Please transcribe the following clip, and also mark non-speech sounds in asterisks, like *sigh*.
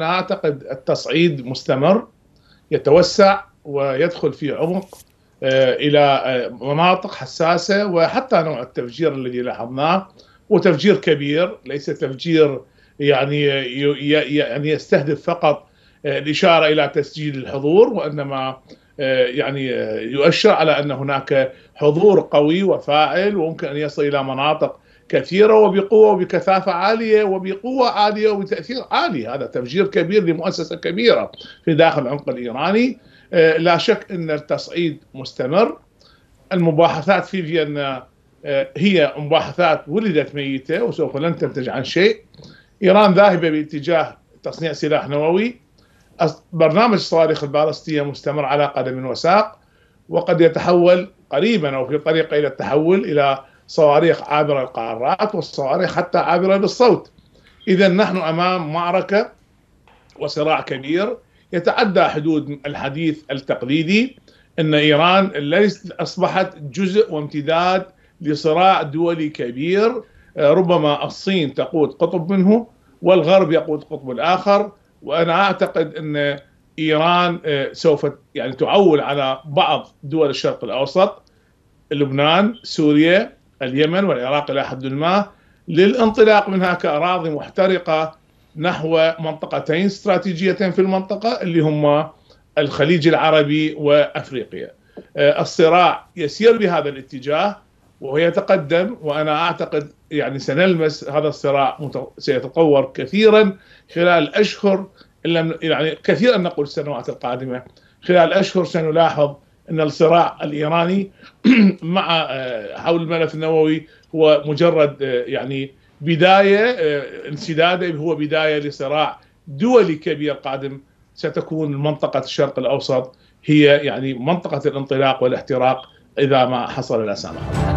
أنا أعتقد التصعيد مستمر يتوسع ويدخل في عمق آه، إلى آه، مناطق حساسة وحتى نوع التفجير الذي لاحظناه وتفجير كبير ليس تفجير يعني يعني يستهدف فقط آه، الإشارة إلى تسجيل الحضور وإنما يعني يؤشر على أن هناك حضور قوي وفاعل وممكن أن يصل إلى مناطق كثيرة وبقوة وبكثافة عالية وبقوة عالية وبتأثير عالي هذا تفجير كبير لمؤسسة كبيرة في داخل العمق الإيراني آه، لا شك أن التصعيد مستمر المباحثات في فيينا آه، هي مباحثات ولدت ميتة وسوف لن تنتج عن شيء إيران ذاهبة باتجاه تصنيع سلاح نووي برنامج الصواريخ البالستية مستمر على قدم وساق وقد يتحول قريبا أو في طريقة إلى التحول إلى صواريخ عابرة القارات والصواريخ حتى عابرة للصوت إذا نحن أمام معركة وصراع كبير يتعدى حدود الحديث التقليدي أن إيران ليست أصبحت جزء وامتداد لصراع دولي كبير ربما الصين تقود قطب منه والغرب يقود قطب الآخر وأنا أعتقد أن إيران آه، سوف يعني تعول على بعض دول الشرق الأوسط لبنان سوريا اليمن والعراق إلى حد ما للانطلاق منها كأراضي محترقة نحو منطقتين استراتيجيتين في المنطقة اللي هما الخليج العربي وأفريقيا آه، الصراع يسير بهذا الاتجاه وهو يتقدم وأنا أعتقد يعني سنلمس هذا الصراع سيتطور كثيرا خلال أشهر يعني كثيرا نقول السنوات القادمة خلال أشهر سنلاحظ ان الصراع الايراني *clears throat* مع آه، حول الملف النووي هو مجرد آه، يعني بدايه آه، انسداده هو بدايه لصراع دولي كبير قادم ستكون منطقه الشرق الاوسط هي يعني منطقه الانطلاق والاحتراق اذا ما حصل لا سمح الله